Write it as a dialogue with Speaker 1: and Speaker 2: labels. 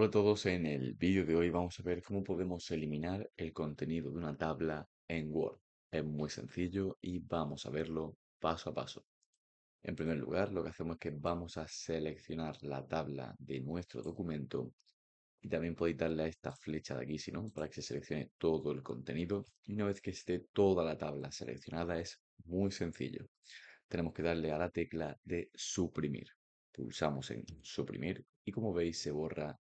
Speaker 1: Hola a todos, en el vídeo de hoy vamos a ver cómo podemos eliminar el contenido de una tabla en Word. Es muy sencillo y vamos a verlo paso a paso. En primer lugar, lo que hacemos es que vamos a seleccionar la tabla de nuestro documento y también podéis darle a esta flecha de aquí, si no, para que se seleccione todo el contenido. Y una vez que esté toda la tabla seleccionada, es muy sencillo. Tenemos que darle a la tecla de suprimir. Pulsamos en suprimir y como veis se borra